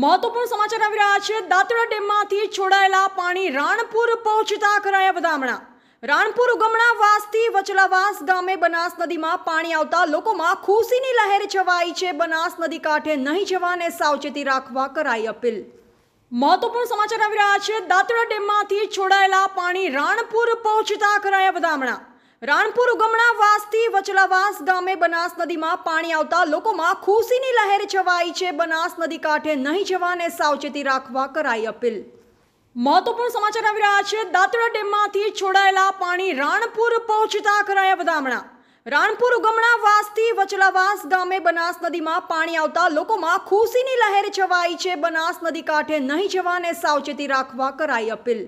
મહત્વપૂર્ણ સમાચાર આવી રહ્યા છે દાંતડા ડેમમાંથી છોડાયેલા પાણી રાણપુર પહોંચતા કરાયા વધામણા રાણપુર ગમણા વાસથી વચલાવાસ ગામે બનાસ નદીમાં પાણી આવતા લોકોમાં ખુશીની લહેર છવાઈ છે બનાસ નદી કાંઠે નહીં જવાને સાવચેતી રાખવા કરાઈ અપીલ મહત્વપૂર્ણ સમાચાર આવી રહ્યા છે દાંતડા ડેમમાંથી છોડાયેલા પાણી રાણપુર પહોંચતા કરાયા વધામણા રાણપુર ઉગમણા વાસથી વચલાવાસ ગામે બનાસ નદીમાં પાણી આવતા લોકોમાં ખુશીની લહેર છવાઈ છે બનાસ નદી કાંઠે નહીં જવાને સાવચેતી રાખવા કરાઈ અપીલ મહત્વપૂર્ણ સમાચાર આવી રહ્યા છે દાતડા ડેમમાંથી છોડાયેલા પાણી રાણપુર પહોંચતા કરાયા વધામણા રાણપુર ઉગમણા વાસથી વચલાવાસ ગામે બનાસ નદીમાં પાણી આવતા લોકોમાં ખુશીની લહેર છવાઈ છે બનાસ નદી કાંઠે નહીં જવાને સાવચેતી રાખવા કરાઈ અપીલ